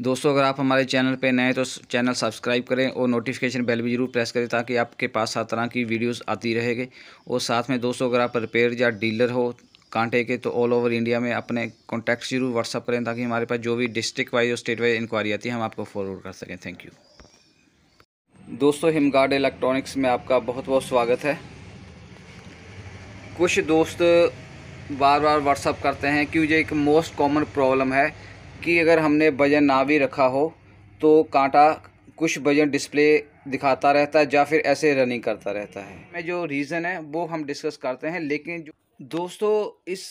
दोस्तों अगर आप हमारे चैनल पर नए तो चैनल सब्सक्राइब करें और नोटिफिकेशन बेल भी जरूर प्रेस करें ताकि आपके पास हर तरह की वीडियोस आती रहेगी और साथ में दोस्तों अगर आप रिपेयर या डीलर हो कांटे के तो ऑल ओवर इंडिया में अपने कॉन्टैक्ट जरूर व्हाट्सअप करें ताकि हमारे पास जो भी डिस्ट्रिक्ट वाइज और स्टेट वाइज इंक्वायरी आती है हम आपको फॉरवर्ड कर सकें थैंक यू दोस्तों हिमगार्ड इलेक्ट्रॉनिक्स में आपका बहुत बहुत स्वागत है कुछ दोस्त बार बार व्हाट्सअप करते हैं कि एक मोस्ट कॉमन प्रॉब्लम है कि अगर हमने वजन ना भी रखा हो तो कांटा कुछ वजन डिस्प्ले दिखाता रहता है या फिर ऐसे रनिंग करता रहता है मैं जो रीज़न है वो हम डिस्कस करते हैं लेकिन जो दोस्तों इस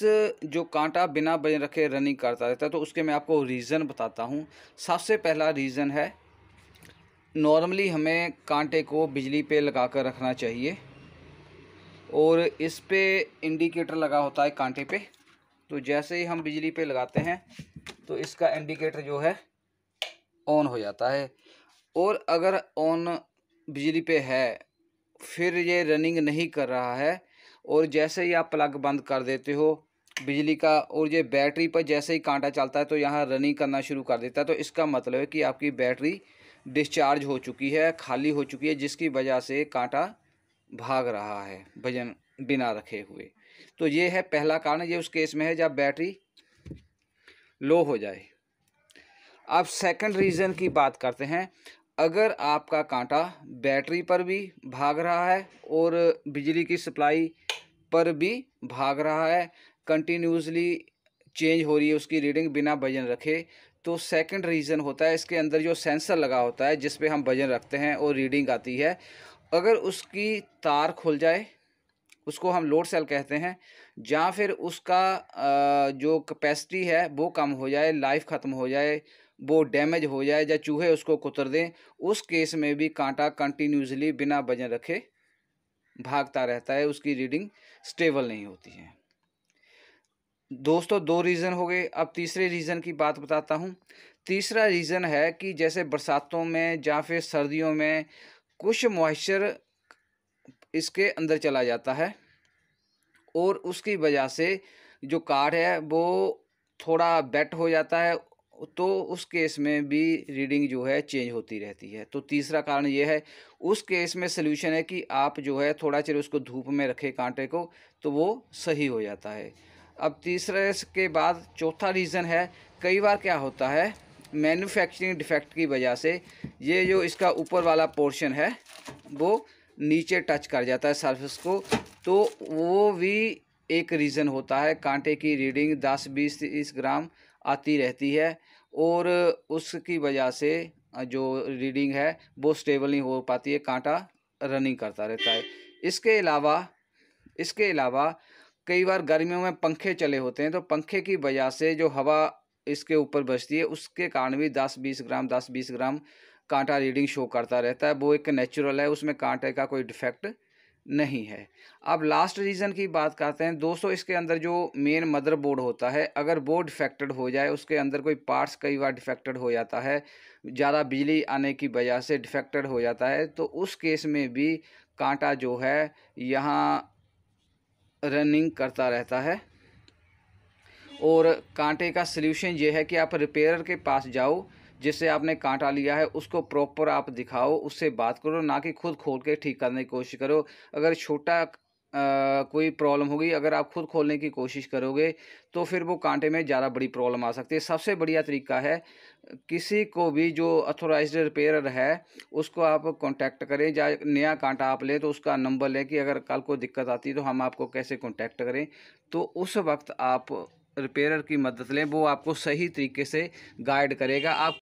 जो कांटा बिना वजन रखे रनिंग करता रहता है तो उसके मैं आपको रीज़न बताता हूँ सबसे पहला रीज़न है नॉर्मली हमें कांटे को बिजली पे लगा कर रखना चाहिए और इस पे इंडिकेटर लगा होता है कांटे पे तो जैसे ही हम बिजली पे लगाते हैं तो इसका इंडिकेटर जो है ऑन हो जाता है और अगर ऑन बिजली पे है फिर ये रनिंग नहीं कर रहा है और जैसे ही आप प्लग बंद कर देते हो बिजली का और ये बैटरी पर जैसे ही कांटा चलता है तो यहाँ रनिंग करना शुरू कर देता है तो इसका मतलब है कि आपकी बैटरी डिस्चार्ज हो चुकी है खाली हो चुकी है जिसकी वजह से कांटा भाग रहा है वजन बिना रखे हुए तो ये है पहला कारण ये उस केस में है जब बैटरी लो हो जाए अब सेकंड रीज़न की बात करते हैं अगर आपका कांटा बैटरी पर भी भाग रहा है और बिजली की सप्लाई पर भी भाग रहा है कंटिन्यूसली चेंज हो रही है उसकी रीडिंग बिना वजन रखे तो सेकंड रीज़न होता है इसके अंदर जो सेंसर लगा होता है जिस पे हम वजन रखते हैं और रीडिंग आती है अगर उसकी तार खुल जाए उसको हम लोड सेल कहते हैं या फिर उसका जो कैपेसिटी है वो कम हो जाए लाइफ ख़त्म हो जाए वो डैमेज हो जाए या चूहे उसको कुतर दें उस केस में भी कांटा कंटिन्यूसली बिना वजन रखे भागता रहता है उसकी रीडिंग स्टेबल नहीं होती है दोस्तों दो रीज़न हो गए अब तीसरे रीज़न की बात बताता हूँ तीसरा रीज़न है कि जैसे बरसातों में या फिर सर्दियों में कुछ मॉइस्चर इसके अंदर चला जाता है और उसकी वजह से जो कार्ड है वो थोड़ा बेट हो जाता है तो उस केस में भी रीडिंग जो है चेंज होती रहती है तो तीसरा कारण ये है उस केस में सोल्यूशन है कि आप जो है थोड़ा चिर उसको धूप में रखें कांटे को तो वो सही हो जाता है अब तीसरे के बाद चौथा रीज़न है कई बार क्या होता है मैन्युफैक्चरिंग डिफेक्ट की वजह से ये जो इसका ऊपर वाला पोर्शन है वो नीचे टच कर जाता है सरफेस को तो वो भी एक रीज़न होता है कांटे की रीडिंग दस बीस तीस ग्राम आती रहती है और उसकी वजह से जो रीडिंग है वो स्टेबल नहीं हो पाती है कांटा रनिंग करता रहता है इसके अलावा इसके अलावा कई बार गर्मियों में पंखे चले होते हैं तो पंखे की वजह से जो हवा इसके ऊपर बचती है उसके कारण भी दस बीस ग्राम दस बीस ग्राम कांटा रीडिंग शो करता रहता है वो एक नेचुरल है उसमें कांटे का कोई डिफेक्ट नहीं है अब लास्ट रीज़न की बात करते हैं दोस्तों इसके अंदर जो मेन मदरबोर्ड होता है अगर वो डिफेक्टेड हो जाए उसके अंदर कोई पार्ट्स कई बार डिफेक्टेड हो जाता है ज़्यादा बिजली आने की वजह से डिफेक्टेड हो जाता है तो उस केस में भी कांटा जो है यहाँ रनिंग करता रहता है और कांटे का सल्यूशन ये है कि आप रिपेयर के पास जाओ जिससे आपने कांटा लिया है उसको प्रॉपर आप दिखाओ उससे बात करो ना कि खुद खोल के ठीक करने की कोशिश करो अगर छोटा कोई प्रॉब्लम होगी अगर आप खुद खोलने की कोशिश करोगे तो फिर वो कांटे में ज़्यादा बड़ी प्रॉब्लम आ सकती है सबसे बढ़िया तरीका है किसी को भी जो अथोराइज रिपेयरर है उसको आप कांटेक्ट करें या नया कांटा आप लें तो उसका नंबर लें कि अगर कल को दिक्कत आती है तो हम आपको कैसे कांटेक्ट करें तो उस वक्त आप रिपेयरर की मदद लें वो आपको सही तरीके से गाइड करेगा आप